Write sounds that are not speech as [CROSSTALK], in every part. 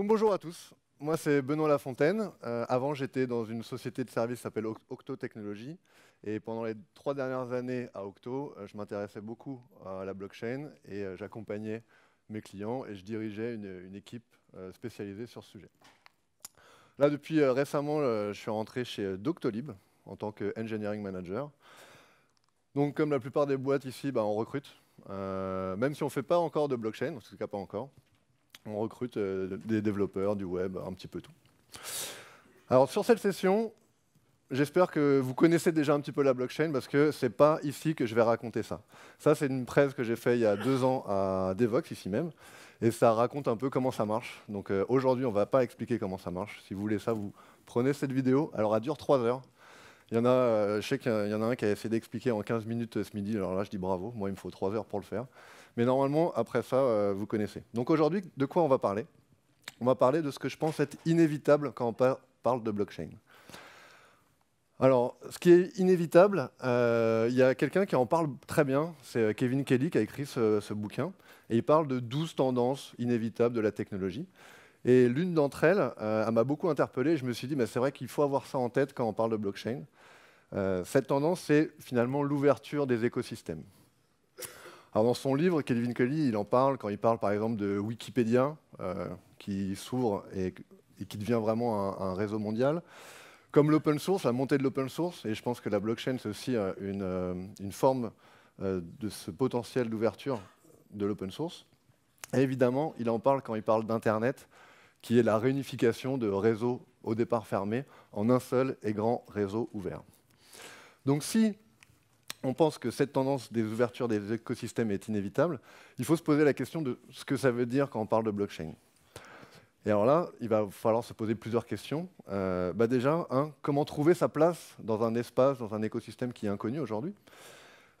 bonjour à tous, moi c'est Benoît Lafontaine. Euh, avant j'étais dans une société de services qui s'appelle Octo Technologies et pendant les trois dernières années à Octo, euh, je m'intéressais beaucoup à la blockchain et euh, j'accompagnais mes clients et je dirigeais une, équipe spécialisée sur ce sujet. Là depuis récemment, je suis rentré chez Doctolib en tant que engineering manager. Donc comme la plupart des boîtes ici, bah, on recrute, même si on ne fait pas encore de blockchain, en tout cas pas encore. On recrute euh, des développeurs, du web, un petit peu tout. Alors sur cette session, J'espère que vous connaissez déjà un petit peu la blockchain parce que ce n'est pas ici que je vais raconter ça. Ça, c'est une presse que j'ai faite il y a deux ans à Devox, ici même, et ça raconte un peu comment ça marche. Donc euh, aujourd'hui, on ne va pas expliquer comment ça marche. Si vous voulez ça, vous prenez cette vidéo. Alors, elle dure trois heures. Il y en a, euh, je sais qu'il y en a un qui a essayé d'expliquer en 15 minutes ce midi. Alors là, je dis bravo. Moi, il me faut trois heures pour le faire. Mais normalement, après ça, euh, vous connaissez. Donc aujourd'hui, de quoi on va parler On va parler de ce que je pense être inévitable quand on parle de blockchain. Alors, ce qui est inévitable, euh, il y a quelqu'un qui en parle très bien, c'est euh, Kevin Kelly qui a écrit ce, bouquin, et il parle de 12 tendances inévitables de la technologie. Et l'une d'entre elles, elle m'a beaucoup interpellé, je me suis dit, mais c'est vrai qu'il faut avoir ça en tête quand on parle de blockchain. cette tendance, c'est finalement l'ouverture des écosystèmes. Alors dans son livre, Kelvin Kelly, il en parle quand il parle par exemple de Wikipédia, euh, qui s'ouvre et, qui devient vraiment un, réseau mondial. Comme l'open source, la montée de l'open source, et je pense que la blockchain, c'est aussi euh, euh, une, forme de ce potentiel d'ouverture de l'open source. Et évidemment, il en parle quand il parle d'Internet, qui est la réunification de réseaux au départ fermés en un seul et grand réseau ouvert. Donc si on pense que cette tendance des ouvertures des écosystèmes est inévitable, il faut se poser la question de ce que ça veut dire quand on parle de blockchain. Et alors là, il va falloir se poser plusieurs questions. Euh, bah déjà, comment trouver sa place dans un espace, dans un écosystème qui est inconnu aujourd'hui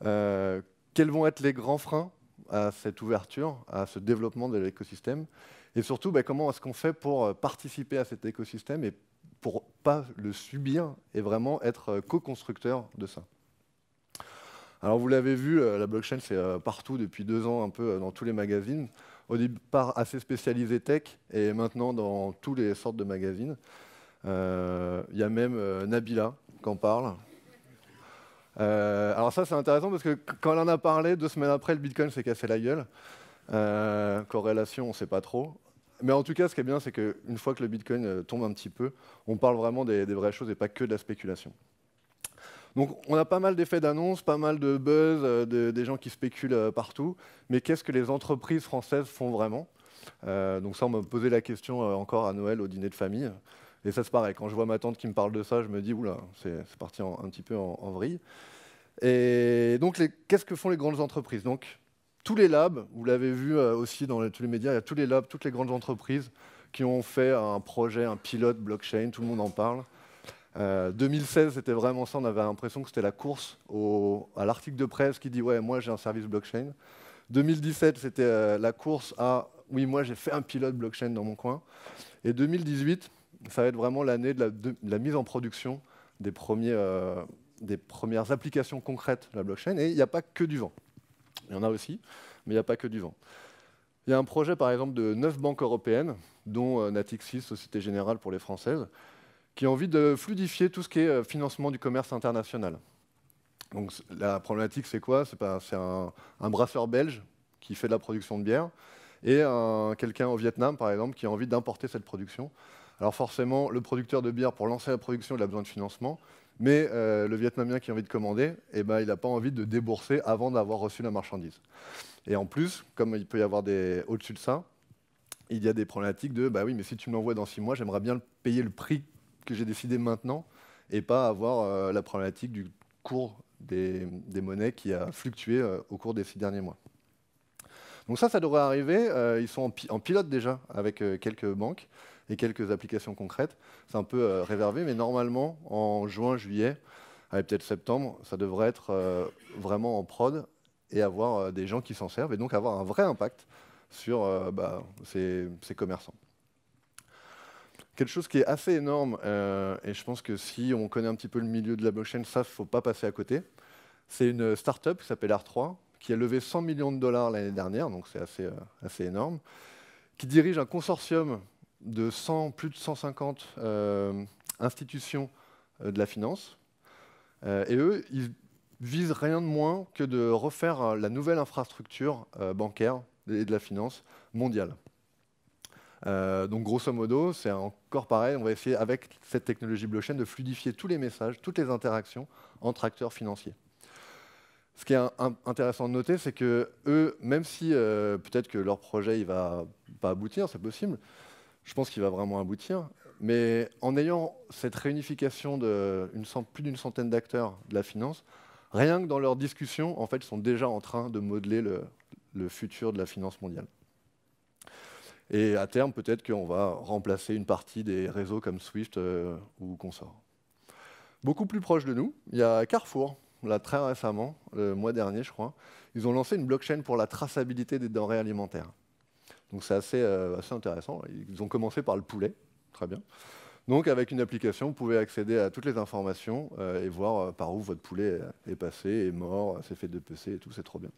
euh, Quels vont être les grands freins à cette ouverture, à ce développement de l'écosystème Et surtout, bah, comment est-ce qu'on fait pour euh, participer à cet écosystème et pour ne pas le subir et vraiment être co-constructeur de ça alors vous l'avez vu, euh, la blockchain c'est euh, partout depuis deux ans, un peu euh, dans tous les magazines. Au départ assez spécialisé tech et maintenant dans toutes les sortes de magazines. Il y a même Nabila qui en parle. alors ça c'est intéressant parce que quand elle en a parlé, deux semaines après, le Bitcoin s'est cassé la gueule. corrélation, on ne sait pas trop. Mais en tout cas, ce qui est bien, c'est qu'une fois que le Bitcoin tombe un petit peu, on parle vraiment des vraies choses et pas que de la spéculation. Donc on a pas mal d'effets d'annonce, pas mal de buzz, euh, des gens qui spéculent euh, partout, mais qu'est-ce que les entreprises françaises font vraiment euh, Donc ça, on m'a posé la question encore à Noël au dîner de famille. Et ça, se paraît, quand je vois ma tante qui me parle de ça, je me dis, oula, c'est parti un petit peu en, vrille. Et donc, qu'est-ce que font les grandes entreprises Donc, tous les labs, vous l'avez vu aussi dans tous les médias, il y a tous les labs, toutes les grandes entreprises qui ont fait un projet, un pilote blockchain, tout le monde en parle. 2016, euh, c'était vraiment ça, on avait l'impression que c'était la course à l'article de presse qui dit Ouais, moi j'ai un service blockchain. 2017, c'était euh, la course à Oui, moi j'ai fait un pilote blockchain dans mon coin. Et 2018, ça va être vraiment l'année de la, mise en production des, euh, des premières applications concrètes de la blockchain. Et il n'y a pas que du vent. Il y en a aussi, mais il n'y a pas que du vent. Il y a un projet, par exemple, de neuf banques européennes, dont Natixis, Société Générale pour les Françaises, qui a envie de fluidifier tout ce qui est euh, financement du commerce international. Donc la problématique, c'est quoi C'est un, brasseur belge qui fait de la production de bière et quelqu'un au Vietnam, par exemple, qui a envie d'importer cette production. Alors forcément, le producteur de bière, pour lancer la production, il a besoin de financement, mais euh, le Vietnamien qui a envie de commander, eh ben, il n'a pas envie de débourser avant d'avoir reçu la marchandise. Et en plus, comme il peut y avoir des au-dessus de ça, il y a des problématiques de, bah oui, mais si tu me l'envoies dans six mois, j'aimerais bien payer le prix que j'ai décidé maintenant et pas avoir euh, la problématique du cours des, monnaies qui a fluctué euh, au cours des six derniers mois. Donc ça, ça devrait arriver. Euh, ils sont en, pilote déjà avec quelques banques et quelques applications concrètes. C'est un peu révervé, réservé, mais normalement, en juin, juillet, peut-être septembre, ça devrait être vraiment en prod et avoir des gens qui s'en servent et donc avoir un vrai impact sur bah, ces commerçants quelque chose qui est assez énorme, euh, et je pense que si on connaît un petit peu le milieu de la blockchain, ça, il ne faut pas passer à côté. C'est une start-up qui s'appelle R3, qui a levé 100 millions de dollars l'année dernière, donc c'est assez, euh, énorme, qui dirige un consortium de plus de 150 euh, institutions de la finance. et eux, ils visent rien de moins que de refaire la nouvelle infrastructure bancaire et de la finance mondiale. Euh, donc grosso modo, c'est encore pareil, on va essayer avec cette technologie blockchain de fluidifier tous les messages, toutes les interactions entre acteurs financiers. Ce qui est intéressant de noter, c'est que eux, même si euh, peut-être que leur projet ne va pas aboutir, c'est possible, je pense qu'il va vraiment aboutir, mais en ayant cette réunification de plus d'une centaine d'acteurs de la finance, rien que dans leurs discussions, en fait, ils sont déjà en train de modeler le futur de la finance mondiale. Et à terme, peut-être qu'on va remplacer une partie des réseaux comme Swift euh, ou Consort. Beaucoup plus proche de nous, il y a Carrefour, là très récemment, le mois dernier, je crois. Ils ont lancé une blockchain pour la traçabilité des denrées alimentaires. Donc c'est assez, euh, intéressant. Ils ont commencé par le poulet, très bien. Donc avec une application, vous pouvez accéder à toutes les informations euh, et voir par où votre poulet est passé, est mort, s'est fait PC et tout, c'est trop bien.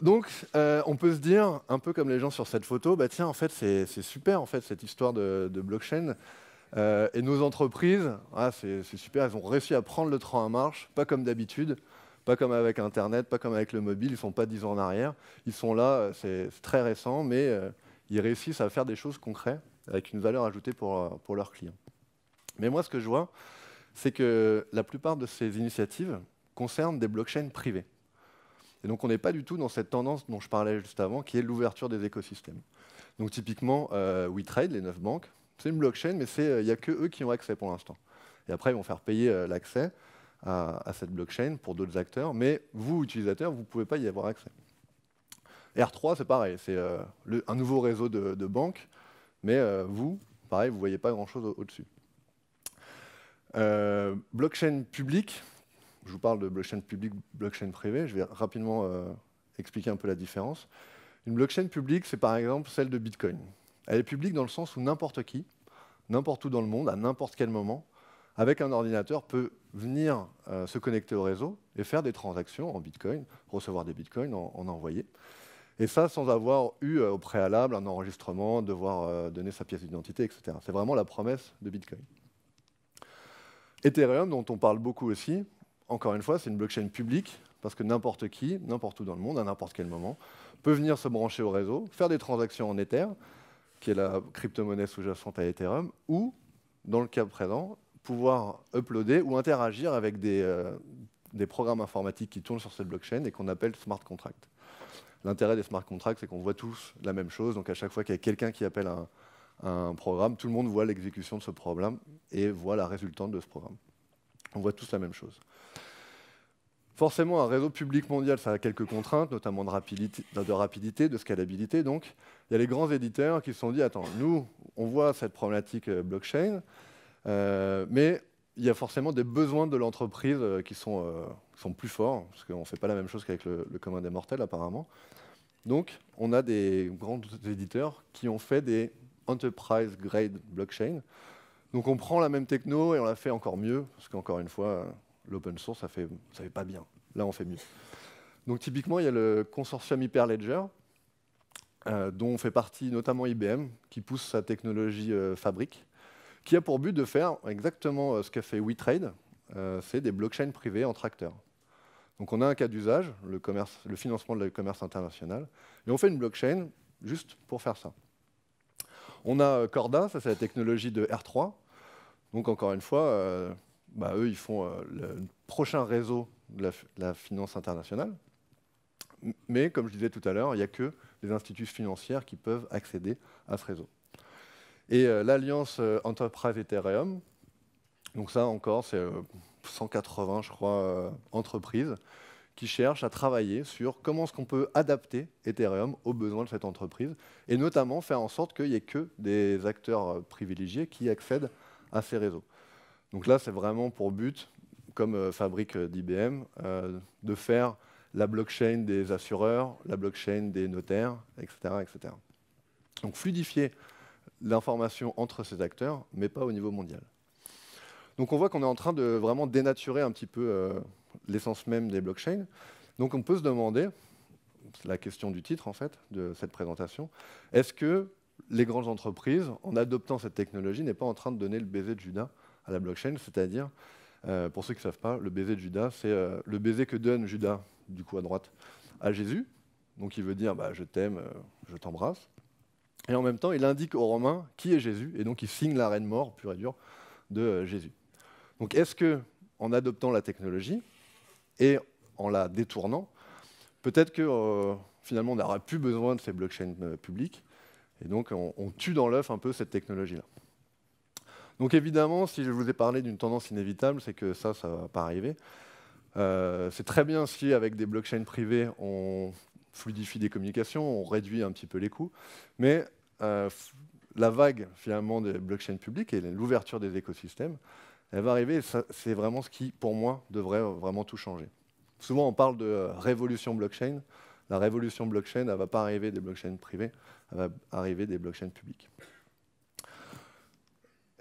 Donc, euh, on peut se dire, un peu comme les gens sur cette photo, bah tiens, en fait, c'est super, en fait, cette histoire de, blockchain. Euh, et nos entreprises, ah, c'est super, elles ont réussi à prendre le train en marche, pas comme d'habitude, pas comme avec Internet, pas comme avec le mobile, ils ne sont pas 10 ans en arrière, ils sont là, euh, c'est très récent, mais ils réussissent à faire des choses concrètes avec une valeur ajoutée pour, pour leurs clients. Mais moi, ce que je vois, c'est que la plupart de ces initiatives concernent des blockchains privées. Et donc on n'est pas du tout dans cette tendance dont je parlais juste avant, qui est l'ouverture des écosystèmes. Donc typiquement, euh, WeTrade, les neuf banques, c'est une blockchain, mais il n'y euh, a que eux qui ont accès pour l'instant. Et après, ils vont faire payer euh, l'accès à, cette blockchain pour d'autres acteurs, mais vous, utilisateurs, vous ne pouvez pas y avoir accès. R3, c'est pareil, c'est un nouveau réseau de, banques, mais vous, pareil, vous ne voyez pas grand-chose au-dessus. blockchain publique, je vous parle de blockchain public, blockchain privée. Je vais rapidement euh, expliquer un peu la différence. Une blockchain publique, c'est par exemple celle de Bitcoin. Elle est publique dans le sens où n'importe qui, n'importe où dans le monde, à n'importe quel moment, avec un ordinateur, peut venir euh, se connecter au réseau et faire des transactions en Bitcoin, recevoir des Bitcoins, en, envoyer. Et ça sans avoir eu euh, au préalable un enregistrement, devoir donner sa pièce d'identité, etc. C'est vraiment la promesse de Bitcoin. Ethereum, dont on parle beaucoup aussi, encore une fois, c'est une blockchain publique parce que n'importe qui, n'importe où dans le monde, à n'importe quel moment, peut venir se brancher au réseau, faire des transactions en Ether, qui est la crypto-monnaie sous-jacente à Ethereum, ou, dans le cas présent, pouvoir uploader ou interagir avec euh, des, programmes informatiques qui tournent sur cette blockchain et qu'on appelle smart contract. L'intérêt des smart contracts, c'est qu'on voit tous la même chose. Donc à chaque fois qu'il y a quelqu'un qui appelle un, un programme, tout le monde voit l'exécution de ce programme et voit la résultante de ce programme. On voit tous la même chose. Forcément, un réseau public mondial, ça a quelques contraintes, notamment de rapidité, de, rapidité, scalabilité. Donc, il y a les grands éditeurs qui se sont dit, attends, nous, on voit cette problématique euh, blockchain, euh, mais il y a forcément des besoins de l'entreprise euh, qui sont, plus forts, parce qu'on ne fait pas la même chose qu'avec le, le, commun des mortels, apparemment. Donc, on a des grands éditeurs qui ont fait des enterprise-grade blockchain. Donc, on prend la même techno et on la fait encore mieux, parce qu'encore une fois, l'open source, ça fait, fait pas bien. Là, on fait mieux. Donc typiquement, il y a le consortium Hyperledger, euh, dont dont fait partie notamment IBM, qui pousse sa technologie euh, fabrique, Fabric, qui a pour but de faire exactement euh, ce qu'a fait WeTrade, c'est des blockchains privées entre acteurs. Donc on a un cas d'usage, le, le, financement de la commerce international, et on fait une blockchain juste pour faire ça. On a Corda, ça c'est la technologie de R3. Donc encore une fois, bah, eux, ils font euh, le prochain réseau de la, finance internationale. Mais comme je disais tout à l'heure, il n'y a que des instituts financiers qui peuvent accéder à ce réseau. Et euh, l'alliance euh, Enterprise Ethereum, donc ça encore, c'est 180, je crois, entreprises qui cherchent à travailler sur comment est-ce qu'on peut adapter Ethereum aux besoins de cette entreprise, et notamment faire en sorte qu'il n'y ait que des acteurs privilégiés qui accèdent à ces réseaux. Donc là, c'est vraiment pour but, comme euh, fabrique euh, d'IBM, euh, de faire la blockchain des assureurs, la blockchain des notaires, etc. etc. Donc fluidifier l'information entre ces acteurs, mais pas au niveau mondial. Donc on voit qu'on est en train de vraiment dénaturer un petit peu l'essence même des blockchains. Donc on peut se demander, c'est la question du titre en fait de cette présentation, est-ce que les grandes entreprises, en adoptant cette technologie, n'est pas en train de donner le baiser de Judas à la blockchain, c'est-à-dire, euh, pour ceux qui ne savent pas, le baiser de Judas, c'est euh, le baiser que donne Judas, du coup à droite, à Jésus. Donc il veut dire bah, je t'aime, euh, je t'embrasse. Et en même temps, il indique aux Romains qui est Jésus, et donc il signe la reine mort, pure et dure, de Jésus. Donc est-ce que, en adoptant la technologie et en la détournant, peut-être que finalement on n'aura plus besoin de ces blockchains publics, et donc on, on tue dans l'œuf un peu cette technologie-là donc évidemment, si je vous ai parlé d'une tendance inévitable, c'est que ça, ça ne va pas arriver. Euh, c'est très bien si avec des blockchains privées, on fluidifie des communications, on réduit un petit peu les coûts, mais euh, la vague finalement des blockchains publiques et l'ouverture des écosystèmes, elle va arriver c'est vraiment ce qui, pour moi, devrait vraiment tout changer. Souvent, on parle de euh, révolution blockchain. La révolution blockchain, elle ne va pas arriver des blockchains privées, elle va arriver des blockchains publics.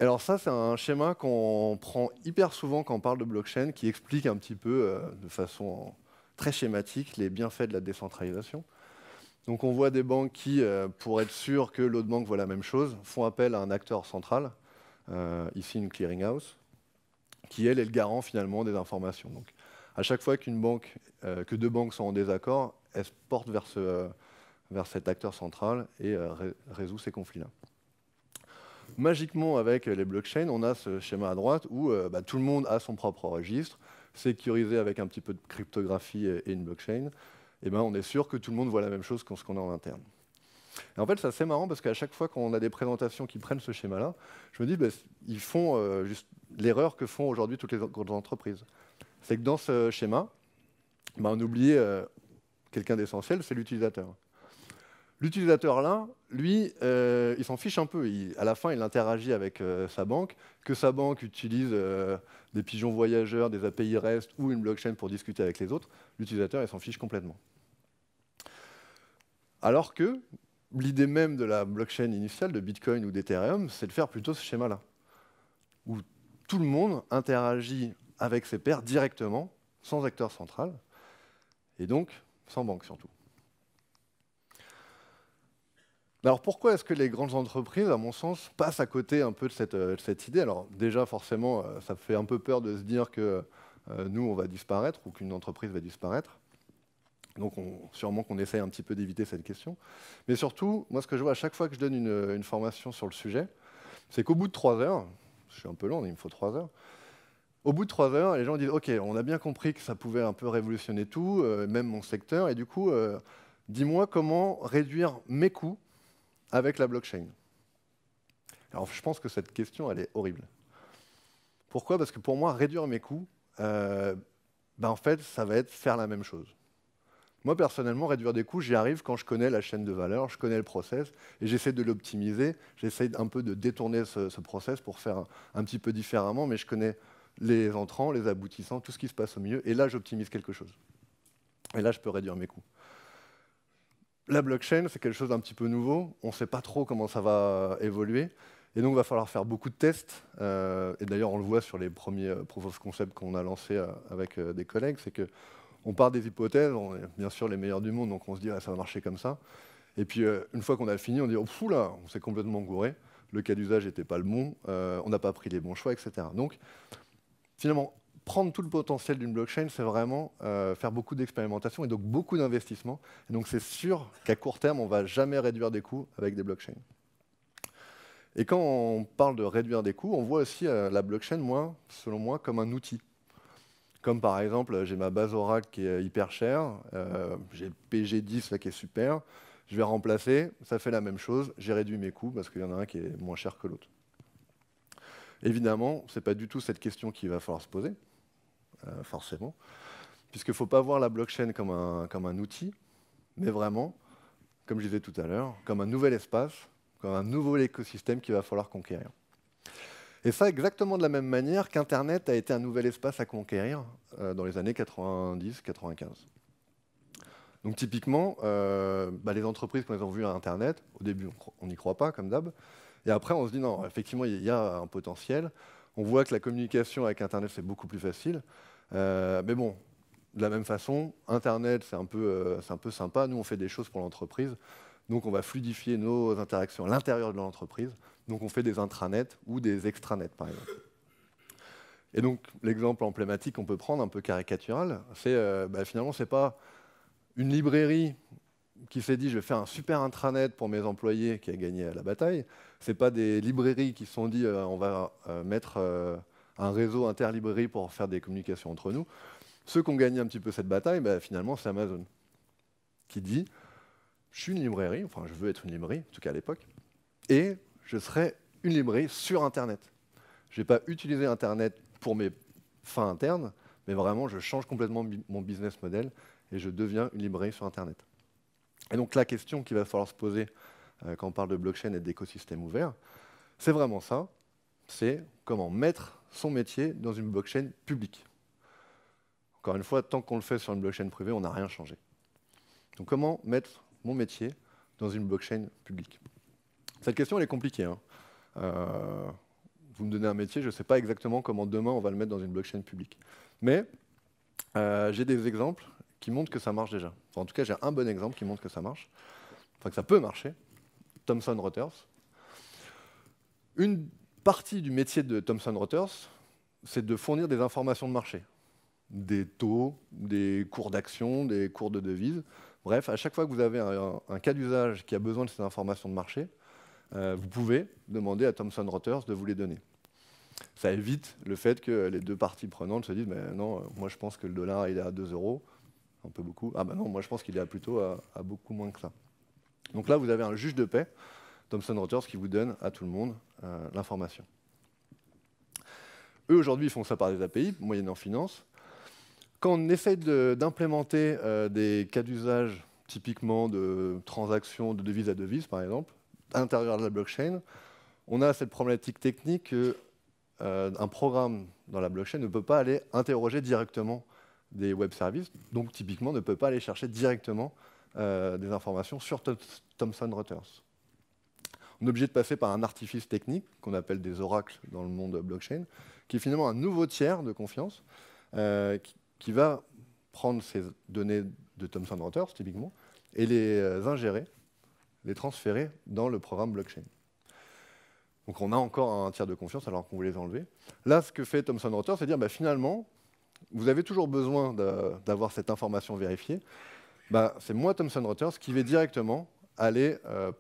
Alors ça, c'est un schéma qu'on prend hyper souvent quand on parle de blockchain, qui explique un petit peu, euh, de façon très schématique, les bienfaits de la décentralisation. Donc on voit des banques qui, euh, pour être sûr que l'autre banque voit la même chose, font appel à un acteur central, euh, ici une clearing house, qui elle est le garant finalement des informations. Donc à chaque fois qu'une banque, que deux banques sont en désaccord, elles se portent vers, vers cet acteur central et résout ces conflits-là magiquement, avec les blockchains, on a ce schéma à droite où euh, bah, tout le monde a son propre registre, sécurisé avec un petit peu de cryptographie et, une blockchain. Et eh ben, on est sûr que tout le monde voit la même chose qu'en ce qu'on a en interne. en fait, c'est assez marrant parce qu'à chaque fois qu'on a des présentations qui prennent ce schéma-là, je me dis, qu'ils bah, ils font euh, juste l'erreur que font aujourd'hui toutes les grandes entreprises. C'est que dans ce schéma, bah, on oublie euh, quelqu'un d'essentiel, c'est l'utilisateur. L'utilisateur là, lui, euh, il s'en fiche un peu. à la fin, il interagit avec euh, sa banque. Que sa banque utilise euh, des pigeons voyageurs, des API REST ou une blockchain pour discuter avec les autres, l'utilisateur, il s'en fiche complètement. Alors que l'idée même de la blockchain initiale, de Bitcoin ou d'Ethereum, c'est de faire plutôt ce schéma-là, où tout le monde interagit avec ses pairs directement, sans acteur central, et donc sans banque surtout. Alors pourquoi est-ce que les grandes entreprises, à mon sens, passent à côté un peu de cette, euh, idée Alors déjà, forcément, euh, ça fait un peu peur de se dire que euh, nous, on va disparaître ou qu'une entreprise va disparaître. Donc sûrement qu'on essaye un petit peu d'éviter cette question. Mais surtout, moi, ce que je vois à chaque fois que je donne une, formation sur le sujet, c'est qu'au bout de trois heures, je suis un peu long, il me faut trois heures, au bout de trois heures, les gens disent, OK, on a bien compris que ça pouvait un peu révolutionner tout, même mon secteur, et du coup, dis-moi comment réduire mes coûts avec la blockchain Alors je pense que cette question, elle est horrible. Pourquoi Parce que pour moi, réduire mes coûts, euh, ben, en fait, ça va être faire la même chose. Moi, personnellement, réduire des coûts, j'y arrive quand je connais la chaîne de valeur, je connais le process, et j'essaie de l'optimiser, j'essaie un peu de détourner ce, process pour faire un, un, petit peu différemment, mais je connais les entrants, les aboutissants, tout ce qui se passe au milieu, et là, j'optimise quelque chose. Et là, je peux réduire mes coûts la blockchain, c'est quelque chose d'un petit peu nouveau. On ne sait pas trop comment ça va évoluer. Et donc, il va falloir faire beaucoup de tests. Euh, et d'ailleurs, on le voit sur les premiers euh, proof of concept qu'on a lancés euh, avec des collègues, c'est que on part des hypothèses, on est bien sûr les meilleurs du monde, donc on se dit ah, ça va marcher comme ça. Et puis, une fois qu'on a fini, on dit oh, fou là, on s'est complètement gouré, le cas d'usage n'était pas le bon, on n'a pas pris les bons choix, etc. Donc, finalement, prendre tout le potentiel d'une blockchain, c'est vraiment euh, faire beaucoup d'expérimentation et donc beaucoup d'investissements. Donc c'est sûr qu'à court terme, on ne va jamais réduire des coûts avec des blockchains. Et quand on parle de réduire des coûts, on voit aussi euh, la blockchain, selon moi, comme un outil. Comme par exemple, j'ai ma base Oracle qui est hyper chère, euh, j'ai PG10 qui est super, je vais remplacer, ça fait la même chose, j'ai réduit mes coûts parce qu'il y en a un qui est moins cher que l'autre. Évidemment, ce n'est pas du tout cette question qu'il va falloir se poser, euh, forcément, puisqu'il ne faut pas voir la blockchain comme un, outil, mais vraiment, comme je disais tout à l'heure, comme un nouvel espace, comme un nouveau écosystème qu'il va falloir conquérir. Et ça, exactement de la même manière qu'Internet a été un nouvel espace à conquérir euh, dans les années 90-95. Donc typiquement, euh, bah, les entreprises, quand a ont vu Internet, au début, on n'y croit pas, comme d'hab. Et après, on se dit, non, effectivement, il y a un potentiel. On voit que la communication avec Internet, c'est beaucoup plus facile. Euh, mais bon, de la même façon, Internet, c'est un, peu, euh, un peu sympa. Nous, on fait des choses pour l'entreprise. Donc, on va fluidifier nos interactions à l'intérieur de l'entreprise. Donc, on fait des intranets ou des extranets, par exemple. Et donc, l'exemple emblématique qu'on peut prendre, un peu caricatural, c'est euh, bah, finalement, ce n'est pas une librairie qui s'est dit je vais faire un super intranet pour mes employés qui a gagné la bataille. Ce n'est pas des librairies qui se sont dit on va mettre un réseau interlibrairie pour faire des communications entre nous. Ceux qui ont gagné un petit peu cette bataille, bah, finalement, c'est Amazon, qui dit, je suis une librairie, enfin je veux être une librairie, en tout cas à l'époque, et je serai une librairie sur Internet. Je n'ai pas utilisé Internet pour mes fins internes, mais vraiment je change complètement mon business model et je deviens une librairie sur Internet. Et donc la question qu'il va falloir se poser euh, quand on parle de blockchain et d'écosystème ouvert, c'est vraiment ça, c'est comment mettre son métier dans une blockchain publique. Encore une fois, tant qu'on le fait sur une blockchain privée, on n'a rien changé. Donc comment mettre mon métier dans une blockchain publique Cette question, elle est compliquée. Hein. Euh, vous me donnez un métier, je ne sais pas exactement comment demain on va le mettre dans une blockchain publique. Mais euh, j'ai des exemples qui montrent que ça marche déjà. en tout cas, j'ai un bon exemple qui montre que ça marche, enfin que ça peut marcher. Thomson Reuters. Une partie du métier de Thomson Reuters, c'est de fournir des informations de marché, des taux, des cours d'action, des cours de devises. Bref, à chaque fois que vous avez un, cas d'usage qui a besoin de ces informations de marché, euh, vous pouvez demander à Thomson Reuters de vous les donner. Ça évite le fait que les deux parties prenantes se disent mais ben non, euh, moi je pense que le dollar il est à 2 euros, un peu beaucoup. Ah ben non, moi je pense qu'il est à plutôt à, à beaucoup moins que ça. Donc là, vous avez un juge de paix Thomson Reuters qui vous donne à tout le monde euh, l'information. Eux, aujourd'hui, font ça par des API, moyennant finance. Quand on essaie d'implémenter euh, des cas d'usage, typiquement de transactions de devise à devise, par exemple, à l'intérieur de la blockchain, on a cette problématique technique qu'un euh, programme dans la blockchain ne peut pas aller interroger directement des web services, donc typiquement ne peut pas aller chercher directement des informations sur Thomson Reuters on est obligé de passer par un artifice technique qu'on appelle des oracles dans le monde blockchain, qui est finalement un nouveau tiers de confiance euh, qui, va prendre ces données de Thomson Reuters, typiquement, et les euh, ingérer, les transférer dans le programme blockchain. Donc on a encore un tiers de confiance alors qu'on voulait les enlever. Là, ce que fait Thomson Reuters, c'est dire bah, finalement, vous avez toujours besoin d'avoir cette information vérifiée. Bah, c'est moi, Thomson Reuters, qui vais directement aller euh,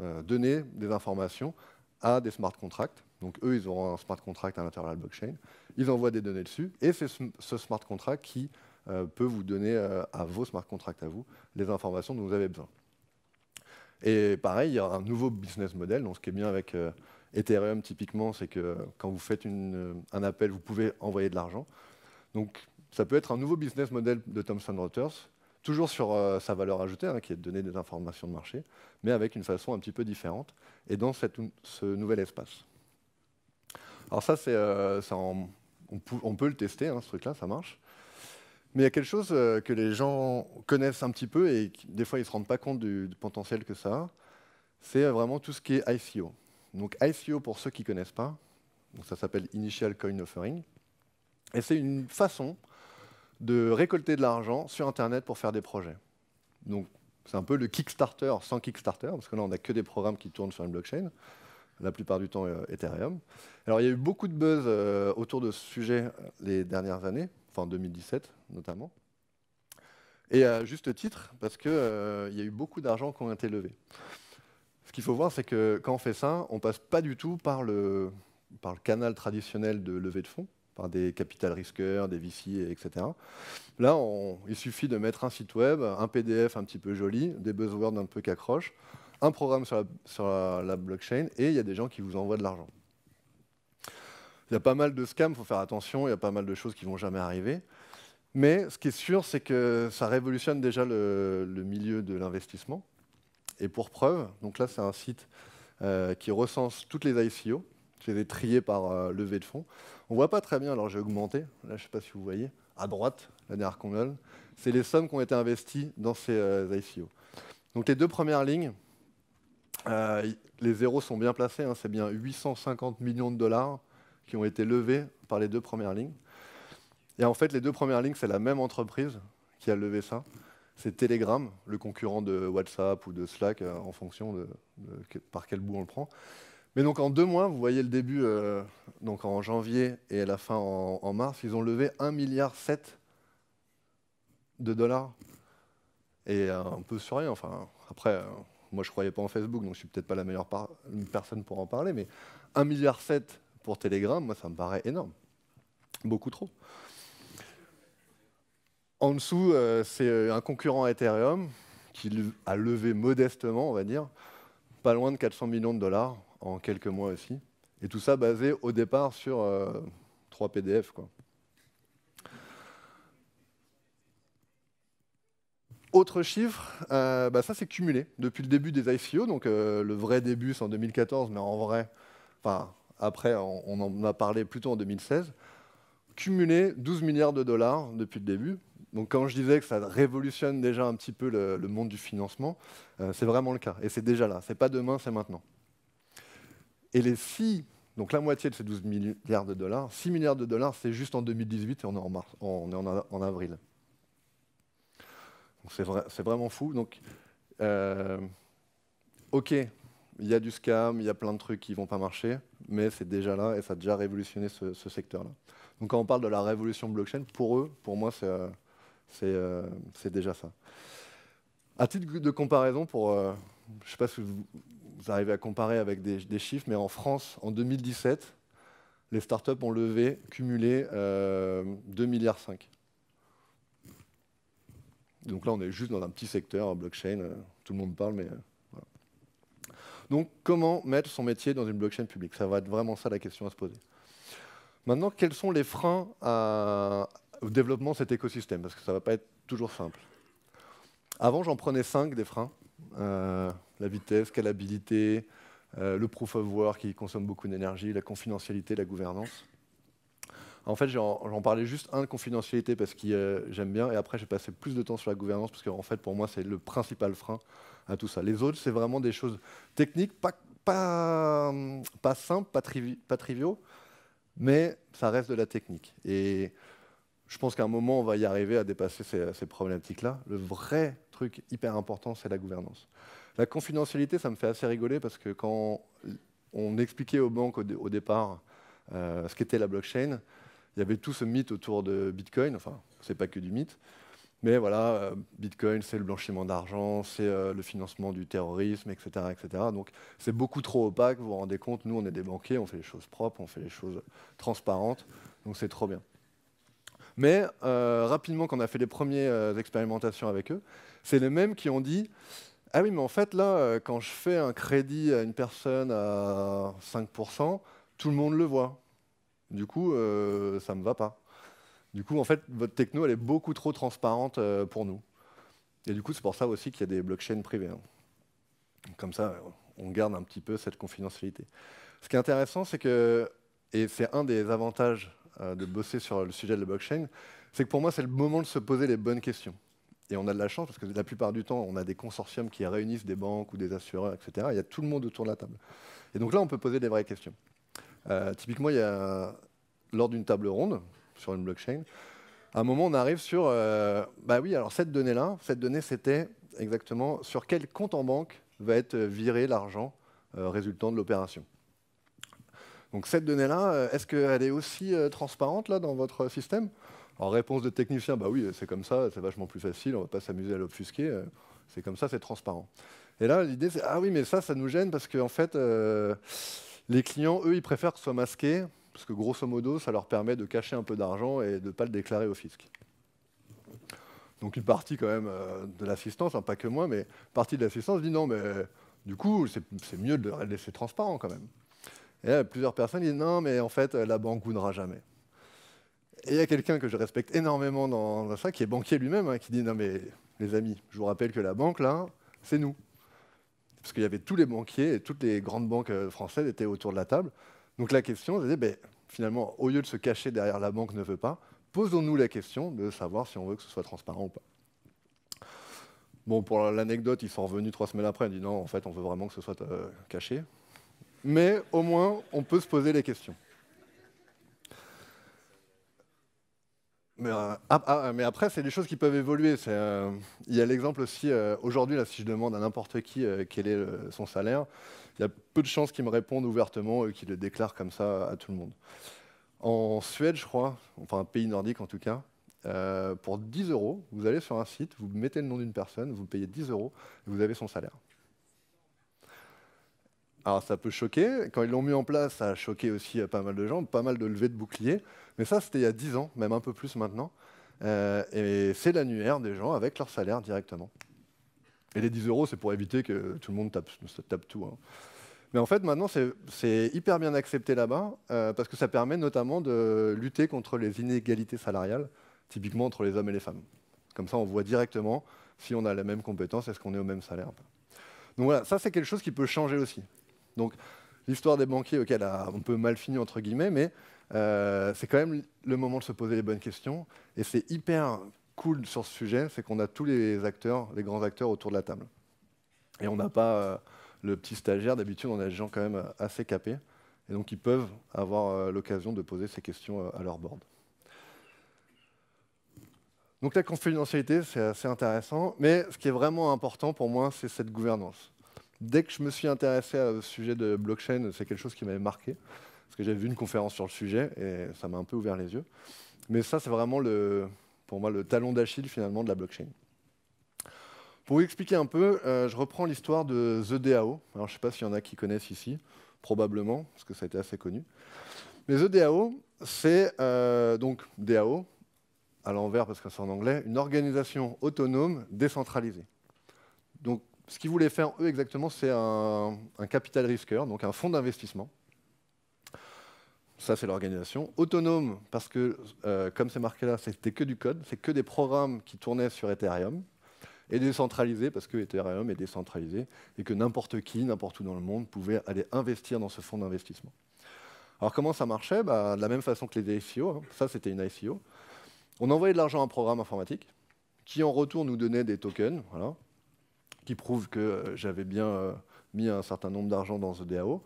euh, donner des informations à des smart contracts. Donc eux, ils auront un smart contract à l'intérieur de la blockchain. Ils envoient des données dessus et c'est ce smart contract qui euh, peut vous donner euh, à vos smart contracts à vous les informations dont vous avez besoin. Et pareil, il y a un nouveau business model. Donc ce qui est bien avec Ethereum typiquement, c'est que quand vous faites un appel, vous pouvez envoyer de l'argent. Donc ça peut être un nouveau business model de Thomson Reuters toujours sur euh, sa valeur ajoutée, hein, qui est de donner des informations de marché, mais avec une façon un petit peu différente, et dans ce nouvel espace. Alors ça, euh, on, peut le tester, hein, ce truc-là, ça marche. Mais il y a quelque chose euh, que les gens connaissent un petit peu et des fois ils ne se rendent pas compte du, potentiel que ça a, c'est vraiment tout ce qui est ICO. Donc ICO, pour ceux qui ne connaissent pas, ça s'appelle Initial Coin Offering, et c'est une façon de récolter de l'argent sur Internet pour faire des projets. Donc, c'est un peu le Kickstarter sans Kickstarter, parce que là, on n'a que des programmes qui tournent sur une blockchain, la plupart du temps euh, Ethereum. Alors, il y a eu beaucoup de buzz euh, autour de ce sujet euh, les dernières années, enfin en 2017 notamment, et à juste titre, parce qu'il y a eu beaucoup d'argent qui ont été levés. Ce qu'il faut voir, c'est que quand on fait ça, on ne passe pas du tout par le canal traditionnel de levée de fonds par des capital risqueurs, des VC, etc. Là, il suffit de mettre un site web, un PDF un petit peu joli, des buzzwords un peu qu'accroche, un programme sur, la, blockchain, et il y a des gens qui vous envoient de l'argent. Il y a pas mal de scams, il faut faire attention, il y a pas mal de choses qui vont jamais arriver. Mais ce qui est sûr, c'est que ça révolutionne déjà le, milieu de l'investissement. Et pour preuve, donc là, c'est un site euh, qui recense toutes les ICO, je les ai par euh, levée de fond. On ne voit pas très bien, alors j'ai augmenté. Là, je ne sais pas si vous voyez. À droite, la dernière colonne, c'est les sommes qui ont été investies dans ces euh, ICO. Donc les deux premières lignes, euh, les zéros sont bien placés, hein. c'est bien 850 millions de dollars qui ont été levés par les deux premières lignes. Et en fait, les deux premières lignes, c'est la même entreprise qui a levé ça. C'est Telegram, le concurrent de WhatsApp ou de Slack, en fonction de, de, par quel bout on le prend. Mais donc en deux mois, vous voyez le début euh, donc en janvier et la fin en, mars, ils ont levé 1,7 milliard de dollars. Et euh, un peu sur rien, enfin, après, euh, moi je ne croyais pas en Facebook, donc je ne suis peut-être pas la meilleure personne pour en parler, mais 1,7 milliard pour Telegram, moi ça me paraît énorme. Beaucoup trop. En dessous, c'est un concurrent Ethereum qui a levé modestement, on va dire, pas loin de 400 millions de dollars en quelques mois aussi. Et tout ça basé au départ sur euh, trois 3 PDF. Quoi. Autre chiffre, euh, bah, ça c'est cumulé depuis le début des ICO, donc euh, le vrai début c'est en 2014, mais en vrai, enfin après on, en a parlé plutôt en 2016, cumulé 12 milliards de dollars depuis le début. Donc quand je disais que ça révolutionne déjà un petit peu le, monde du financement, c'est vraiment le cas, et c'est déjà là, c'est pas demain, c'est maintenant. Et les six, donc la moitié de ces 12 milliards de dollars, 6 milliards de dollars, c'est juste en 2018 et on est en, on est en avril. C'est vraiment fou. Donc, euh, ok, il y a du scam, il y a plein de trucs qui ne vont pas marcher, mais c'est déjà là et ça a déjà révolutionné ce, secteur-là. Donc quand on parle de la révolution blockchain, pour eux, pour moi, c'est euh, euh, déjà ça. À titre de comparaison, pour, je ne sais pas si vous, vous arrivez à comparer avec des, chiffres, mais en France, en 2017, les startups ont levé, cumulé 2,5 euh, milliards. Donc là, on est juste dans un petit secteur, blockchain, euh, tout le monde parle, mais euh, voilà. Donc, comment mettre son métier dans une blockchain publique Ça va être vraiment ça la question à se poser. Maintenant, quels sont les freins au développement de cet écosystème Parce que ça ne va pas être toujours simple. Avant, j'en prenais 5 des freins. Euh, la vitesse, scalabilité, euh, le proof of work qui consomme beaucoup d'énergie, la confidentialité, la gouvernance. En fait, j'en parlais juste un confidentialité parce que j'aime bien, et après j'ai passé plus de temps sur la gouvernance parce que en fait, pour moi, c'est le principal frein à tout ça. Les autres, c'est vraiment des choses techniques, pas, pas, pas simples, pas, pas, triviaux, mais ça reste de la technique. Et je pense qu'à un moment, on va y arriver à dépasser ces, ces problématiques-là. Le vrai truc hyper important, c'est la gouvernance. La confidentialité, ça me fait assez rigoler parce que quand on expliquait aux banques au, départ euh, ce qu'était la blockchain, il y avait tout ce mythe autour de Bitcoin, enfin, c'est pas que du mythe, mais voilà, euh, Bitcoin, c'est le blanchiment d'argent, c'est euh, le financement du terrorisme, etc. etc. Donc c'est beaucoup trop opaque, vous vous rendez compte, nous on est des banquiers, on fait les choses propres, on fait les choses transparentes, donc c'est trop bien. Mais euh, rapidement, quand on a fait les premières euh, expérimentations avec eux, c'est les mêmes qui ont dit Ah oui, mais en fait, là, euh, quand je fais un crédit à une personne à 5%, tout le monde le voit. Du coup, ça ne me va pas. Du coup, en fait, votre techno, elle est beaucoup trop transparente pour nous. Et du coup, c'est pour ça aussi qu'il y a des blockchains privées. Hein. Comme ça, on garde un petit peu cette confidentialité. Ce qui est intéressant, c'est que, et c'est un des avantages euh, de bosser sur le sujet de la blockchain, c'est que pour moi, c'est le moment de se poser les bonnes questions. Et on a de la chance, parce que la plupart du temps, on a des consortiums qui réunissent des banques ou des assureurs, etc. il y a tout le monde autour de la table. Et donc là, on peut poser des vraies questions. Euh, typiquement, il y a, lors d'une table ronde sur une blockchain, à un moment, on arrive sur, euh, bah oui, alors cette donnée-là, cette donnée, c'était exactement sur quel compte en banque va être viré l'argent résultant de l'opération. Donc cette donnée-là, euh, est-ce qu'elle est aussi euh, transparente là, dans votre système En réponse de technicien, bah oui, c'est comme ça, c'est vachement plus facile, on ne va pas s'amuser à l'obfusquer, euh, c'est comme ça, c'est transparent. Et là, l'idée, c'est, ah oui, mais ça, ça nous gêne parce qu'en en fait, les clients, eux, ils préfèrent que ce soit masqué, parce que grosso modo, ça leur permet de cacher un peu d'argent et de ne pas le déclarer au fisc. Donc une partie quand même de l'assistance, hein, pas que moi, mais partie de l'assistance dit non, mais du coup, c'est mieux de le laisser transparent quand même. Et là, plusieurs personnes disent non, mais en fait, la banque rendra jamais. Et il y a quelqu'un que je respecte énormément dans ça, qui est banquier lui-même, hein, qui dit non, mais les amis, je vous rappelle que la banque, là, c'est nous. Parce qu'il y avait tous les banquiers et toutes les grandes banques euh, françaises étaient autour de la table. Donc la question, c'était ben, finalement, au lieu de se cacher derrière la banque ne veut pas, posons-nous la question de savoir si on veut que ce soit transparent ou pas. Bon, pour l'anecdote, ils sont revenus trois semaines après, ils ont dit non, en fait, on veut vraiment que ce soit euh, caché mais au moins on peut se poser les questions. Mais, euh, ah, ah, après, c'est des choses qui peuvent évoluer. Euh, il y a l'exemple aussi, euh, aujourd'hui, si je demande à n'importe qui quel est son salaire, il y a peu de chances qu'il me réponde ouvertement et qu'il le déclare comme ça à tout le monde. En Suède, je crois, enfin un pays nordique en tout cas, pour 10 euros, vous allez sur un site, vous mettez le nom d'une personne, vous payez 10 euros et vous avez son salaire. Alors ça peut choquer, quand ils l'ont mis en place, ça a choqué aussi euh, pas mal de gens, pas mal de levées de boucliers, mais ça c'était il y a 10 ans, même un peu plus maintenant, euh, et c'est l'annuaire des gens avec leur salaire directement. Et les 10 euros, c'est pour éviter que tout le monde tape, tape tout. Hein. Mais en fait, maintenant, c'est hyper bien accepté là-bas, euh, parce que ça permet notamment de lutter contre les inégalités salariales, typiquement entre les hommes et les femmes. Comme ça, on voit directement si on a la même compétence, est-ce qu'on est au même salaire. Donc voilà, ça c'est quelque chose qui peut changer aussi. Donc l'histoire des banquiers, ok, on peut mal finir entre guillemets, mais euh, c'est quand même le moment de se poser les bonnes questions. Et c'est hyper cool sur ce sujet, c'est qu'on a tous les acteurs, les grands acteurs autour de la table. Et on n'a pas euh, le petit stagiaire, d'habitude on a des gens quand même euh, assez capés. Et donc ils peuvent avoir l'occasion de poser ces questions à leur board. Donc la confidentialité, c'est assez intéressant, mais ce qui est vraiment important pour moi, c'est cette gouvernance dès que je me suis intéressé à ce sujet de blockchain, c'est quelque chose qui m'avait marqué, parce que j'avais vu une conférence sur le sujet et ça m'a un peu ouvert les yeux. Mais ça, c'est vraiment le, pour moi le talon d'Achille finalement de la blockchain. Pour vous expliquer un peu, euh, je reprends l'histoire de The DAO. Alors, je ne sais pas s'il y en a qui connaissent ici, probablement, parce que ça a été assez connu. Mais The DAO, c'est euh, donc DAO, à l'envers parce que c'est en anglais, une organisation autonome décentralisée. Donc ce qu'ils voulaient faire, eux, exactement, c'est un, capital risqueur, donc un fonds d'investissement. Ça, c'est l'organisation. Autonome, parce que, euh, comme c'est marqué là, c'était que du code, c'est que des programmes qui tournaient sur Ethereum. Et décentralisé, parce que Ethereum est décentralisé, et que n'importe qui, n'importe où dans le monde, pouvait aller investir dans ce fonds d'investissement. Alors, comment ça marchait bah, De la même façon que les ICO, hein. ça, c'était une ICO. On envoyait de l'argent à un programme informatique, qui en retour nous donnait des tokens. Voilà qui prouve que euh, j'avais bien euh, mis un certain nombre d'argent dans ce DAO.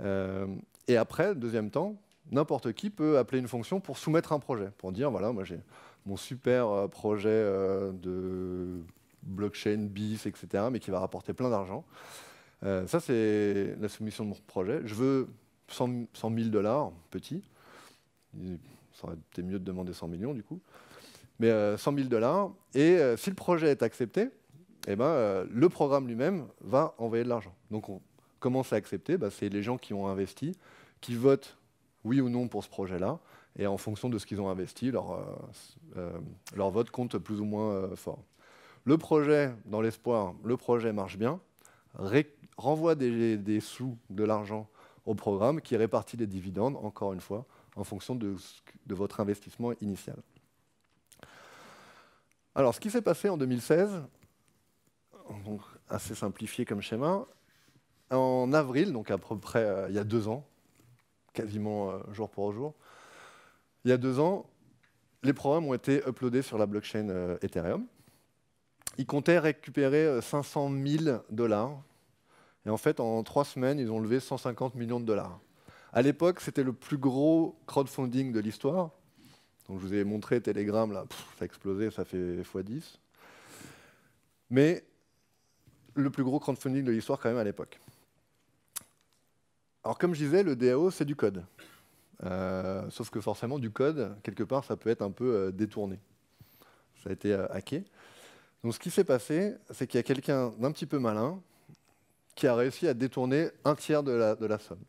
Euh, et après, deuxième temps, n'importe qui peut appeler une fonction pour soumettre un projet, pour dire voilà, moi j'ai mon super projet de blockchain, BIS, etc., mais qui va rapporter plein d'argent. ça, c'est la soumission de mon projet. Je veux 100 000 dollars, petit. Ça aurait été mieux de demander 100 millions, du coup. Mais 100 000 dollars. Et si le projet est accepté, eh ben, euh, le programme lui-même va envoyer de l'argent. Donc on commence à accepter, bah, c'est les gens qui ont investi, qui votent oui ou non pour ce projet-là, et en fonction de ce qu'ils ont investi, leur, euh, euh, vote compte plus ou moins fort. Le projet, dans l'espoir, le projet marche bien, renvoie des, sous, de l'argent au programme qui répartit les dividendes, encore une fois, en fonction de votre investissement initial. Alors, ce qui s'est passé en 2016, assez simplifié comme schéma. En avril, donc à peu près euh, il y a deux ans, quasiment euh, jour pour jour, il y a deux ans, les programmes ont été uploadés sur la blockchain euh, Ethereum. Ils comptaient récupérer 500 000 dollars. Et en fait, en trois semaines, ils ont levé 150 millions de dollars. À l'époque, c'était le plus gros crowdfunding de l'histoire. Donc, je vous ai montré Telegram, là, ça a explosé, ça fait x10. Mais le plus gros crowdfunding de l'histoire quand même à l'époque. Alors comme je disais, le DAO, c'est du code. Euh, sauf que forcément, du code, quelque part, ça peut être un peu euh, détourné. Ça a été euh, hacké. Donc ce qui s'est passé, c'est qu'il y a quelqu'un d'un petit peu malin qui a réussi à détourner un tiers de la, de la somme.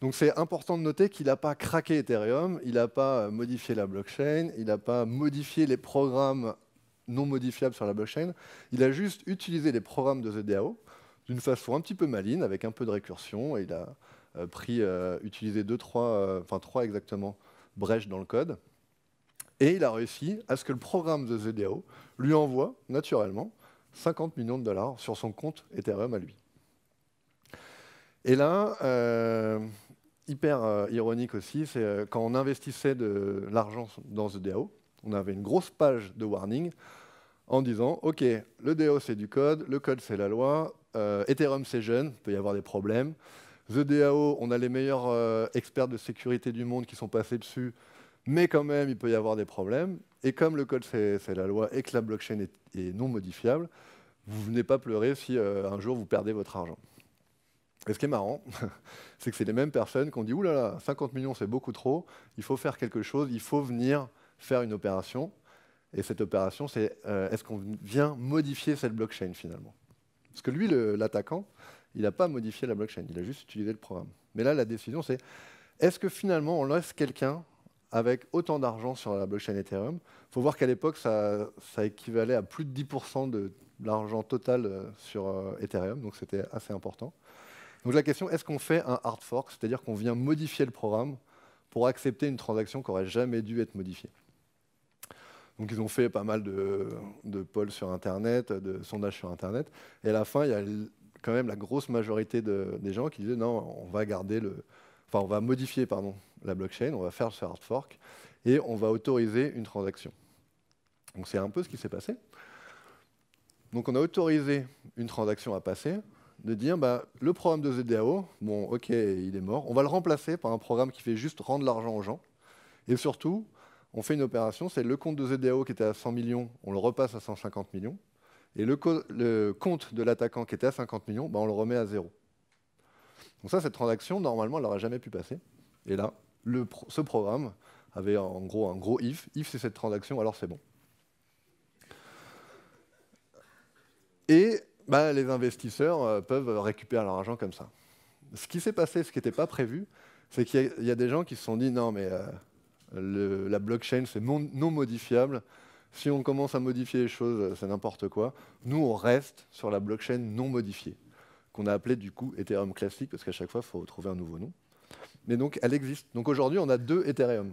Donc c'est important de noter qu'il n'a pas craqué Ethereum, il n'a pas modifié la blockchain, il n'a pas modifié les programmes non modifiable sur la blockchain. Il a juste utilisé les programmes de ZDAO d'une façon un petit peu maligne, avec un peu de récursion, et il a euh, pris, euh, utilisé deux, trois, euh, enfin trois exactement, brèches dans le code. Et il a réussi à ce que le programme de ZDAO lui envoie naturellement 50 millions de dollars sur son compte Ethereum à lui. Et là, hyper ironique aussi, c'est quand on investissait de l'argent dans ZDAO, on avait une grosse page de warning en disant, OK, le DAO c'est du code, le code c'est la loi, euh, Ethereum c'est jeune, il peut y avoir des problèmes. The DAO, on a les meilleurs euh, experts de sécurité du monde qui sont passés dessus, mais quand même, il peut y avoir des problèmes. Et comme le code c'est la loi et que la blockchain est, non modifiable, vous venez pas pleurer si euh, un jour vous perdez votre argent. Et ce qui est marrant, [LAUGHS] c'est que c'est les mêmes personnes qui ont dit, là 50 millions c'est beaucoup trop, il faut faire quelque chose, il faut venir faire une opération. Et cette opération, c'est euh, est-ce qu'on vient modifier cette blockchain finalement Parce que lui, l'attaquant, il n'a pas modifié la blockchain, il a juste utilisé le programme. Mais là, la décision, c'est est-ce que finalement on laisse quelqu'un avec autant d'argent sur la blockchain Ethereum Il faut voir qu'à l'époque, ça, ça, équivalait à plus de 10% de l'argent total euh, sur euh, Ethereum, donc c'était assez important. Donc la question, est-ce qu'on fait un hard fork, c'est-à-dire qu'on vient modifier le programme pour accepter une transaction qui n'aurait jamais dû être modifiée donc ils ont fait pas mal de, polls sur Internet, de sondages sur Internet. Et à la fin, il y a quand même la grosse majorité des gens qui disaient non, on va garder le, enfin on va modifier pardon la blockchain, on va faire ce hard fork et on va autoriser une transaction. Donc c'est un peu ce qui s'est passé. Donc on a autorisé une transaction à passer, de dire bah, le programme de ZDAO, bon ok il est mort, on va le remplacer par un programme qui fait juste rendre l'argent aux gens. Et surtout, on fait une opération, c'est le compte de ZDAO qui était à 100 millions, on le repasse à 150 millions, et le, compte de l'attaquant qui était à 50 millions, bah, on le remet à zéro. Donc ça, cette transaction, normalement, elle n'aurait jamais pu passer. Et là, ce programme avait en gros un gros if. If, c'est cette transaction, alors c'est bon. Et bah, les investisseurs euh, peuvent récupérer leur argent comme ça. Ce qui s'est passé, ce qui n'était pas prévu, c'est qu'il y, a des gens qui se sont dit non, mais euh, la blockchain, c'est non, modifiable. Si on commence à modifier les choses, euh, c'est n'importe quoi. Nous, on reste sur la blockchain non modifiée, qu'on a appelée du coup Ethereum classique, parce qu'à chaque fois, il faut trouver un nouveau nom. Mais donc, elle existe. Donc aujourd'hui, on a deux Ethereum.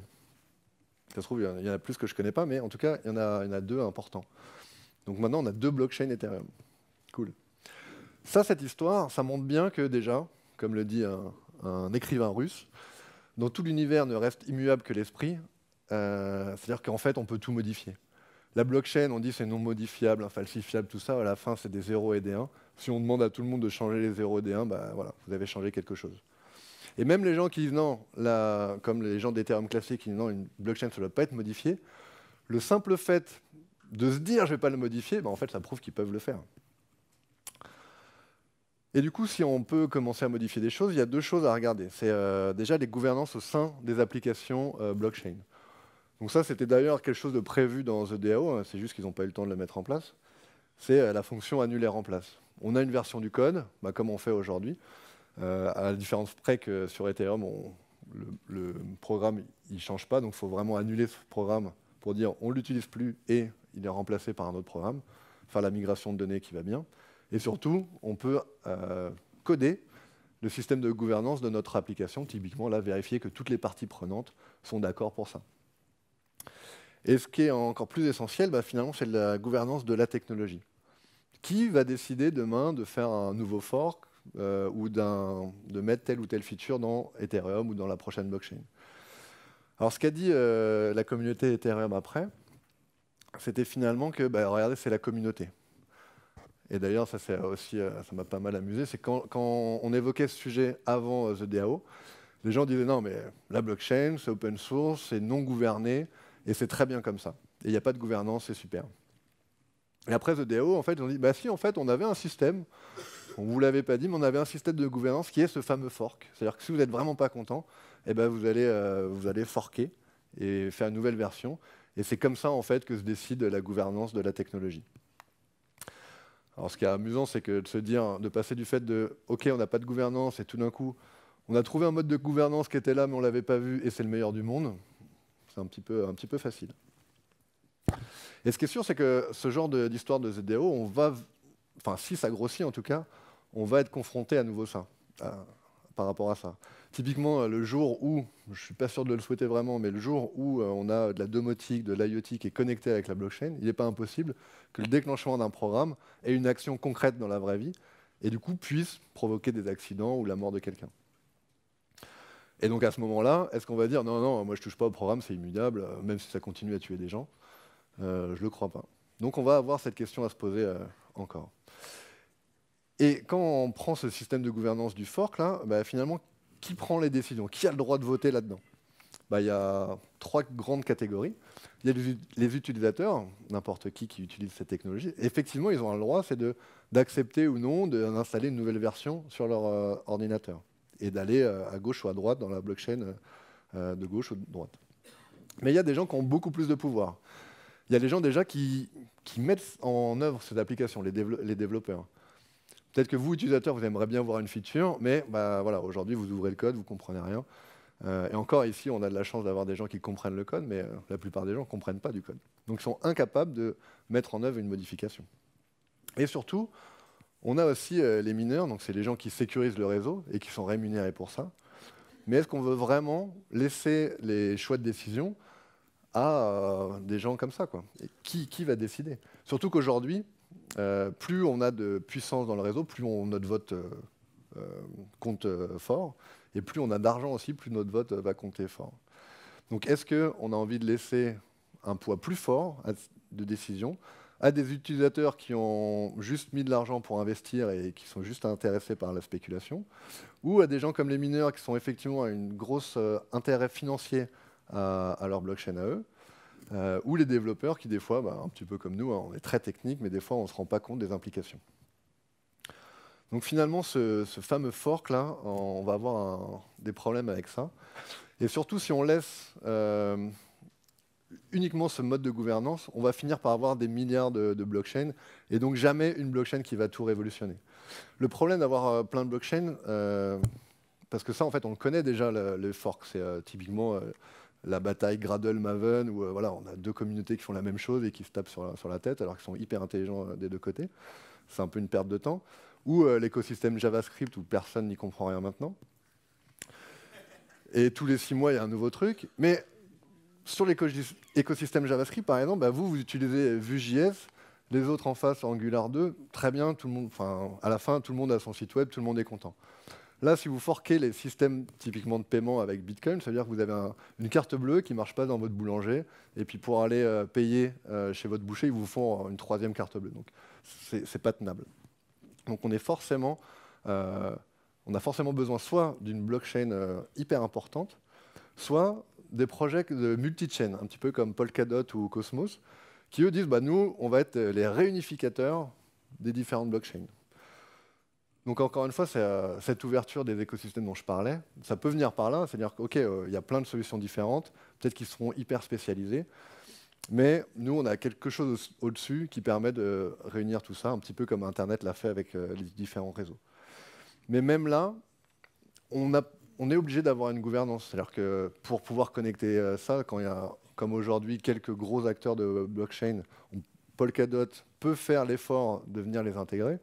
Ça se trouve, il y en a plus que je ne connais pas, mais en tout cas, il y en a, deux importants. Donc maintenant, on a deux blockchains Ethereum. Cool. Ça, cette histoire, ça montre bien que déjà, comme le dit un écrivain russe, dans tout l'univers ne reste immuable que l'esprit, euh, c'est-à-dire qu'en fait, on peut tout modifier. La blockchain, on dit c'est non modifiable, infalsifiable, tout ça. À la fin, c'est des 0 et des 1. Si on demande à tout le monde de changer les 0 et des 1, bah, voilà, vous avez changé quelque chose. Et même les gens qui disent non, comme les gens des d'Ethereum classiques qui disent non, une blockchain, ne doit pas être modifiée, le simple fait de se dire je ne vais pas le modifier, bah, en fait, ça prouve qu'ils peuvent le faire. Et du coup, si on peut commencer à modifier des choses, il y a deux choses à regarder. C'est euh, déjà les gouvernances au sein des applications euh, blockchain. Donc ça, c'était d'ailleurs quelque chose de prévu dans The DAO, hein, c'est juste qu'ils n'ont pas eu le temps de le mettre en place. C'est euh, la fonction annuler en place. On a une version du code, bah, comme on fait aujourd'hui, à la différence près que sur Ethereum, le, programme ne change pas, donc il faut vraiment annuler ce programme pour dire on ne l'utilise plus et il est remplacé par un autre programme, faire enfin, la migration de données qui va bien. Et surtout, on peut euh, coder le système de gouvernance de notre application, typiquement là, vérifier que toutes les parties prenantes sont d'accord pour ça. Et ce qui est encore plus essentiel, bah, finalement, c'est la gouvernance de la technologie. Qui va décider demain de faire un nouveau fork euh, ou de mettre telle ou telle feature dans Ethereum ou dans la prochaine blockchain Alors, ce qu'a dit euh, la communauté Ethereum après, c'était finalement que, bah, regardez, c'est la communauté. Et d'ailleurs, ça euh, ça m'a pas mal amusé, c'est quand, on évoquait ce sujet avant euh, The DAO, les gens disaient non, mais la blockchain, c'est open source, c'est non gouverné, et c'est très bien comme ça. Et il n'y a pas de gouvernance, c'est super. Et après The DAO, en fait, ont dit bah si, en fait, on avait un système, on ne vous l'avait pas dit, mais on avait un système de gouvernance qui est ce fameux fork. C'est-à-dire que si vous n'êtes vraiment pas content, eh ben vous allez, euh, vous allez forquer et faire une nouvelle version. Et c'est comme ça en fait que se décide la gouvernance de la technologie. Alors ce qui est amusant, c'est que de se dire, de passer du fait de OK, on n'a pas de gouvernance et tout d'un coup, on a trouvé un mode de gouvernance qui était là mais on ne l'avait pas vu et c'est le meilleur du monde, c'est un petit peu, un petit peu facile. Et ce qui est sûr, c'est que ce genre d'histoire de, ZDO, on va, enfin si ça grossit en tout cas, on va être confronté à nouveau ça, par rapport à ça. Typiquement, euh, le jour où, je ne suis pas sûr de le souhaiter vraiment, mais le jour où euh, on a de la domotique, de l'IoT qui est connectée avec la blockchain, il n'est pas impossible que le déclenchement d'un programme ait une action concrète dans la vraie vie et du coup puisse provoquer des accidents ou la mort de quelqu'un. Et donc à ce moment-là, est-ce qu'on va dire non, non, moi je touche pas au programme, c'est immuable, euh, même si ça continue à tuer des gens Je ne le crois pas. Donc on va avoir cette question à se poser encore. Et quand on prend ce système de gouvernance du fork, là, bah, finalement, qui prend les décisions Qui a le droit de voter là-dedans bah, Il y a trois grandes catégories. Il y a les utilisateurs, n'importe qui qui utilise cette technologie. Effectivement, ils ont le droit, c'est d'accepter ou non d'installer une nouvelle version sur leur euh, ordinateur et d'aller euh, à gauche ou à droite dans la blockchain euh, de gauche ou de droite. Mais il y a des gens qui ont beaucoup plus de pouvoir. Il y a des gens déjà qui, qui mettent en œuvre cette application, les, développeurs. Peut-être que vous, utilisateurs, vous aimeriez bien voir une feature, mais bah, voilà, aujourd'hui, vous ouvrez le code, vous ne comprenez rien. Euh, et encore ici, on a de la chance d'avoir des gens qui comprennent le code, mais euh, la plupart des gens ne comprennent pas du code. Donc ils sont incapables de mettre en œuvre une modification. Et surtout, on a aussi euh, les mineurs, donc c'est les gens qui sécurisent le réseau et qui sont rémunérés pour ça. Mais est-ce qu'on veut vraiment laisser les choix de décision à des gens comme ça qui va décider Surtout qu'aujourd'hui, euh, plus on a de puissance dans le réseau, plus notre vote euh, euh, compte fort, et plus on a d'argent aussi, plus notre vote va compter fort. Donc est-ce qu'on a envie de laisser un poids plus fort de décision à des utilisateurs qui ont juste mis de l'argent pour investir et qui sont juste intéressés par la spéculation, ou à des gens comme les mineurs qui sont effectivement à un gros intérêt financier à leur blockchain à eux, euh, ou les développeurs qui, des fois, bah, un petit peu comme nous, hein, on est très technique, mais des fois, on ne se rend pas compte des implications. Donc finalement, ce, fameux fork-là, on va avoir des problèmes avec ça. Et surtout, si on laisse euh, uniquement ce mode de gouvernance, on va finir par avoir des milliards de, blockchains, et donc jamais une blockchain qui va tout révolutionner. Le problème d'avoir euh, plein de blockchains, parce que ça, en fait, on connaît déjà, le fork, c'est typiquement la bataille Gradle-Maven, où euh, voilà, on a deux communautés qui font la même chose et qui se tapent sur la, tête, alors qu'ils sont hyper intelligents euh, des deux côtés. C'est un peu une perte de temps. Ou euh, l'écosystème JavaScript, où personne n'y comprend rien maintenant. Et tous les six mois, il y a un nouveau truc. Mais sur l'écosystème JavaScript, par exemple, bah, vous, vous utilisez Vue.js, les autres en face Angular 2, très bien, tout le monde, à la fin, tout le monde a son site web, tout le monde est content. Là, si vous forquez les systèmes typiquement de paiement avec Bitcoin, ça veut dire que vous avez une carte bleue qui ne marche pas dans votre boulanger. Et puis pour aller euh, payer euh, chez votre boucher, ils vous font une troisième carte bleue. Donc c'est pas tenable. Donc euh, on a forcément besoin soit d'une blockchain hyper importante, soit des projets de multi-chain, un petit peu comme Polkadot ou Cosmos, qui eux disent bah, nous, on va être les réunificateurs des différentes blockchains. Donc encore une fois, euh, cette ouverture des écosystèmes dont je parlais, ça peut venir par là, c'est-à-dire qu'il euh, y a plein de solutions différentes, peut-être qu'ils seront hyper spécialisés, mais nous, on a quelque chose au-dessus qui permet de réunir tout ça, un petit peu comme Internet l'a fait avec euh, les différents réseaux. Mais même là, on, on est obligé d'avoir une gouvernance, c'est-à-dire que pour pouvoir connecter ça, quand il y a, comme aujourd'hui, quelques gros acteurs de blockchain, Polkadot peut faire l'effort de venir les intégrer.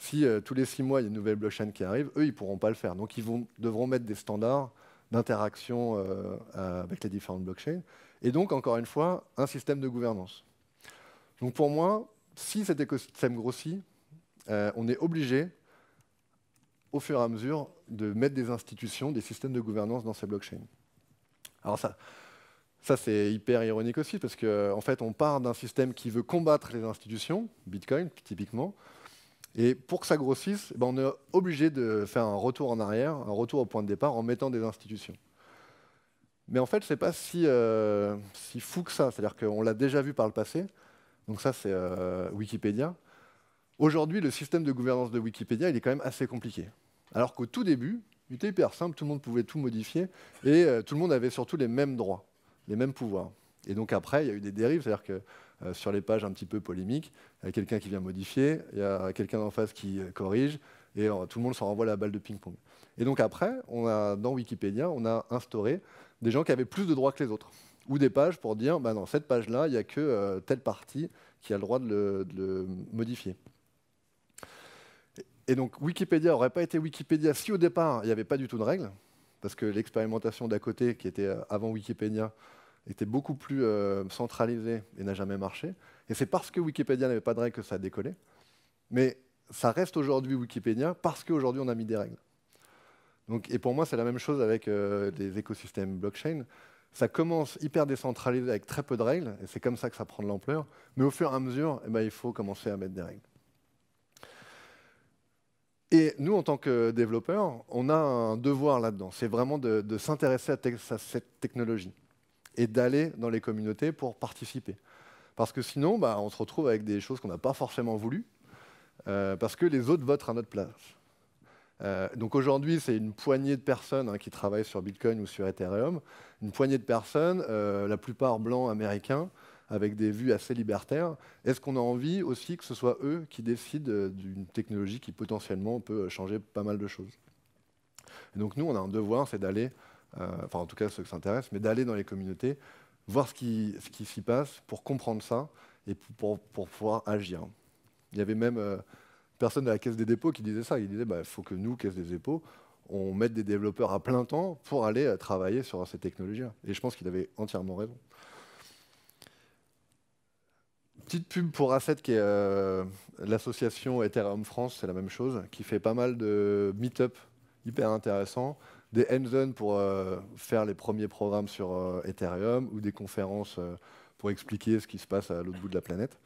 Si euh, tous les six mois, il y a une nouvelle blockchain qui arrive, eux, ils ne pourront pas le faire. Donc, ils devront mettre des standards d'interaction euh, euh, avec les différentes blockchains. Et donc, encore une fois, un système de gouvernance. Donc, pour moi, si cet écosystème grossit, on est obligé, au fur et à mesure, de mettre des institutions, des systèmes de gouvernance dans ces blockchains. Alors, ça, ça, c'est hyper ironique aussi, parce qu'en fait, on part d'un système qui veut combattre les institutions, Bitcoin typiquement, et pour que ça grossisse, eh ben, on est obligé de faire un retour en arrière, un retour au point de départ en mettant des institutions. Mais en fait, ce n'est pas euh, si, fou que ça. C'est-à-dire qu'on l'a déjà vu par le passé. Donc ça, c'est euh, Wikipédia. Aujourd'hui, le système de gouvernance de Wikipédia, il est quand même assez compliqué. Alors qu'au tout début, il était hyper simple, tout le monde pouvait tout modifier et euh, tout le monde avait surtout les mêmes droits, les mêmes pouvoirs. Et donc après, il y a eu des dérives, c'est-à-dire que euh, sur les pages un petit peu polémiques, il y a quelqu'un qui vient modifier, il y a quelqu'un d'en face qui euh, corrige, et tout le monde s'en renvoie la balle de ping-pong. Et donc après, dans Wikipédia, on a instauré des gens qui avaient plus de droits que les autres, ou des pages pour dire, bah cette page-là, il n'y a que euh, telle partie qui a le droit de le modifier. Et donc Wikipédia n'aurait pas été Wikipédia si au départ, il n'y avait pas du tout de règles, parce que l'expérimentation d'à côté, qui était avant Wikipédia, était beaucoup plus euh, centralisé et n'a jamais marché. Et c'est parce que Wikipédia n'avait pas de règles que ça a décollé. Mais ça reste aujourd'hui Wikipédia parce qu'aujourd'hui on a mis des règles. et pour moi, c'est la même chose avec des euh, écosystèmes blockchain. Ça commence hyper décentralisé avec très peu de règles, et c'est comme ça que ça prend de l'ampleur. Mais au fur et à mesure, eh ben, il faut commencer à mettre des règles. Et nous, en tant que développeurs, on a un devoir là-dedans. C'est vraiment de, s'intéresser à cette technologie et d'aller dans les communautés pour participer. Parce que sinon, bah, on se retrouve avec des choses qu'on n'a pas forcément voulu, euh, parce que les autres votent à notre place. Euh, donc aujourd'hui, c'est une poignée de personnes hein, qui travaillent sur Bitcoin ou sur Ethereum, une poignée de personnes, euh, la plupart blancs américains, avec des vues assez libertaires. Est-ce qu'on a envie aussi que ce soit eux qui décident d'une technologie qui potentiellement peut changer pas mal de choses Donc nous, on a un devoir, c'est d'aller euh, enfin en tout cas ceux qui s'intéressent, mais d'aller dans les communautés, voir ce qui, s'y passe pour comprendre ça et pour, pouvoir agir. Il y avait même euh, personne de la Caisse des dépôts qui disait ça, il disait il bah, faut que nous, Caisse des dépôts, on mette des développeurs à plein temps pour aller euh, travailler sur ces technologies Et je pense qu'il avait entièrement raison. Petite pub pour Asset, qui est l'association Ethereum France, c'est la même chose, qui fait pas mal de meet-up hyper intéressants des hands-on pour euh, faire les premiers programmes sur euh, Ethereum ou des conférences euh, pour expliquer ce qui se passe à l'autre bout de la planète.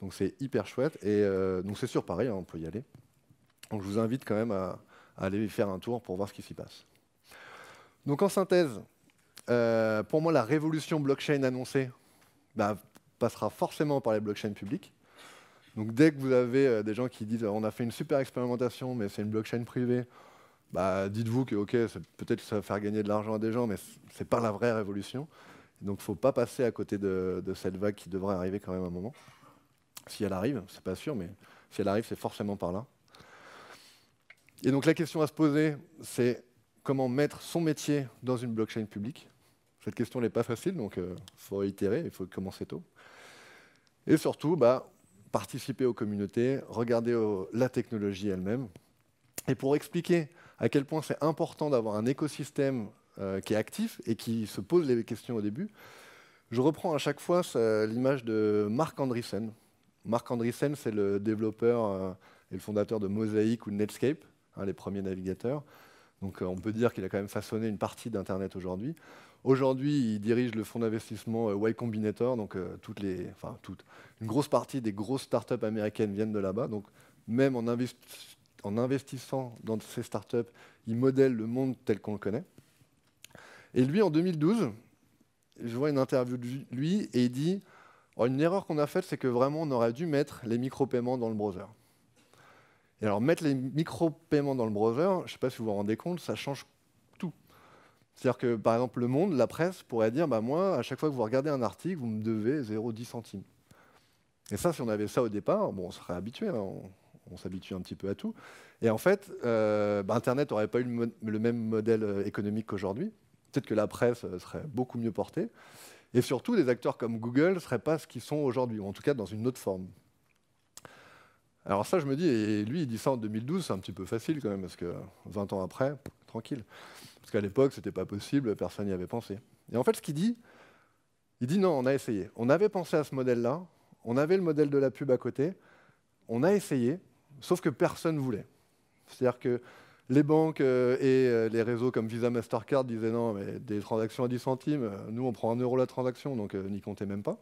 Donc c'est hyper chouette. Et donc c'est sûr, pareil, hein, on peut y aller. Donc je vous invite quand même à, aller faire un tour pour voir ce qui s'y passe. Donc en synthèse, pour moi, la révolution blockchain annoncée bah, passera forcément par les blockchains publics. Donc dès que vous avez des gens qui disent on a fait une super expérimentation, mais c'est une blockchain privée, bah, dites-vous que ok, peut-être ça va faire gagner de l'argent à des gens, mais c'est pas la vraie révolution. Donc, faut pas passer à côté de, cette vague qui devrait arriver quand même à un moment. Si elle arrive, c'est pas sûr, mais si elle arrive, c'est forcément par là. Et donc la question à se poser, c'est comment mettre son métier dans une blockchain publique. Cette question n'est pas facile, donc il euh, faut itérer, il faut commencer tôt. Et surtout, bah, participer aux communautés, regarder euh, la technologie elle-même. Et pour expliquer à quel point c'est important d'avoir un écosystème euh, qui est actif et qui se pose les questions au début. Je reprends à chaque fois l'image de Marc Andreessen. Marc Andreessen, c'est le développeur euh, et le fondateur de Mosaic ou Netscape, les premiers navigateurs. Donc euh, on peut dire qu'il a quand même façonné une partie d'Internet aujourd'hui. Aujourd'hui, il dirige le fonds d'investissement Y Combinator, donc toutes les, enfin, toutes, une grosse partie des grosses startups américaines viennent de là-bas. Donc même en investissant en investissant dans ces startups, il modèle le monde tel qu'on le connaît. Et lui, en 2012, je vois une interview de lui et il dit oh, Une erreur qu'on a faite, c'est que vraiment, on aurait dû mettre les micro-paiements dans le browser. Et alors, mettre les micro-paiements dans le browser, je ne sais pas si vous vous rendez compte, ça change tout. C'est-à-dire que, par exemple, le monde, la presse, pourrait dire bah, Moi, à chaque fois que vous regardez un article, vous me devez 0,10 centimes. Et ça, si on avait ça au départ, bon, on serait habitué. Hein, on s'habitue un petit peu à tout. Et en fait, euh, bah, Internet n'aurait pas eu le, le, même modèle euh, économique qu'aujourd'hui. Peut-être que la presse euh, serait beaucoup mieux portée. Et surtout, des acteurs comme Google ne seraient pas ce qu'ils sont aujourd'hui, ou en tout cas dans une autre forme. Alors ça, je me dis, et lui, il dit ça en 2012, c'est un petit peu facile quand même, parce que 20 ans après, tranquille. Parce qu'à l'époque, ce n'était pas possible, personne n'y avait pensé. Et en fait, ce qu'il dit, il dit non, on a essayé. On avait pensé à ce modèle-là, on avait le modèle de la pub à côté, on a essayé, Sauf que personne ne voulait. C'est-à-dire que les banques euh, et euh, les réseaux comme Visa, Mastercard disaient non, mais des transactions à 10 centimes, euh, nous on prend 1 euro la transaction, donc n'y comptez même pas.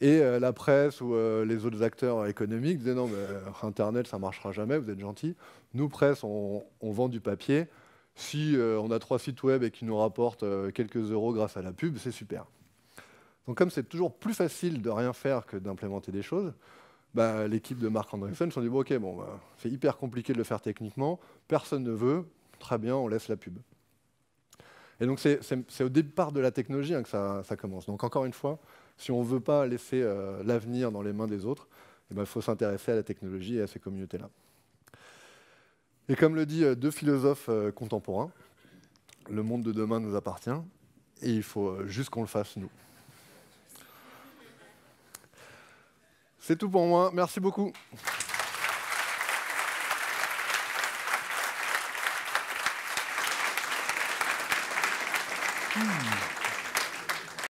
Et la presse ou les autres acteurs économiques disaient non, mais Internet ça ne marchera jamais, vous êtes gentils. Nous, presse, on, vend du papier. Si on a trois sites web et qu'ils nous rapportent quelques euros grâce à la pub, c'est super. Donc comme c'est toujours plus facile de rien faire que d'implémenter des choses, bah, l'équipe de Marc Andreessen s'est dit ok, bon, bah, c'est hyper compliqué de le faire techniquement, personne ne veut, très bien, on laisse la pub. Et donc c'est au départ de la technologie hein, que ça, commence. Donc encore une fois, si on ne veut pas laisser euh, l'avenir dans les mains des autres, il eh ben, faut s'intéresser à la technologie et à ces communautés-là. Et comme le dit euh, deux philosophes euh, contemporains, le monde de demain nous appartient et il faut juste qu'on le fasse nous. C'est tout pour moi. Merci beaucoup.